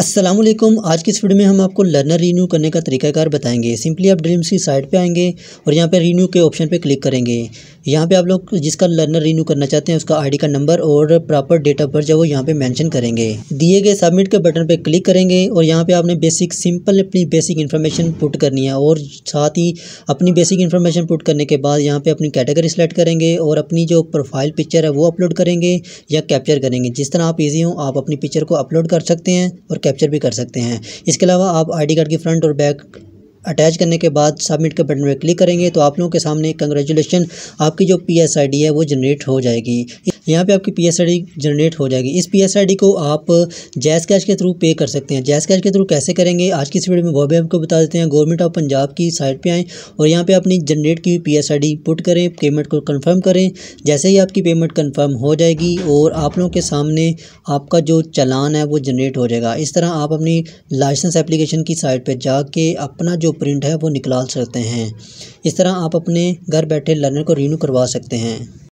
असलम आज की इस वीडियो में हम आपको लर्नर रीन्यू करने का तरीकाकार बताएंगे सिंपली आप ड्रीम्स की साइट पे आएंगे और यहाँ पे रीन्यू के ऑप्शन पे क्लिक करेंगे यहाँ पे आप लोग जिसका लर्नर रीन्यू करना चाहते हैं उसका आईडी का नंबर और प्रॉपर डेट ऑफ बर्थ जो वो यहाँ पे मेंशन करेंगे दिए गए सबमिट के बटन पर क्लिक करेंगे और यहाँ पर आपने बेसिक सिंपल अपनी बेसिक इन्फॉर्मेशन पुट करनी है और साथ ही अपनी बेसिक इन्फॉर्मेशन पुट करने के बाद यहाँ पर अपनी कैटेगरी सेलेक्ट करेंगे और अपनी जो प्रोफाइल पिक्चर है वो अपलोड करेंगे या कैप्चर करेंगे जिस तरह आप ईजी हों आप अपनी पिक्चर को अपलोड कर सकते हैं और कैप्चर भी कर सकते हैं इसके अलावा आप आईडी कार्ड की फ्रंट और बैक अटैच करने के बाद सबमिट के बटन पर क्लिक करेंगे तो आप लोगों के सामने कंग्रेचुलेशन आपकी जो पी एस आई डी है वो जनरेट हो जाएगी यहाँ पे आपकी पीएसआईडी जनरेट हो जाएगी इस पीएसआईडी को आप जैस कैश के थ्रू पे कर सकते हैं जैस कैश के थ्रू कैसे करेंगे आज की इस वीडियो में वो भी आपको बता देते हैं गवर्नमेंट ऑफ पंजाब की साइट पर आएँ और यहाँ पर अपनी जनरेट की पी पुट करें पेमेंट को कन्फर्म करें जैसे ही आपकी पेमेंट कन्फर्म हो जाएगी और आप लोगों के सामने आपका जो चलान है वो जनरेट हो जाएगा इस तरह आप अपनी लाइसेंस एप्लीकेशन की साइट पर जाके अपना जो प्रिंट है वो निकाल सकते हैं इस तरह आप अपने घर बैठे लर्नर को रीन्यू करवा सकते हैं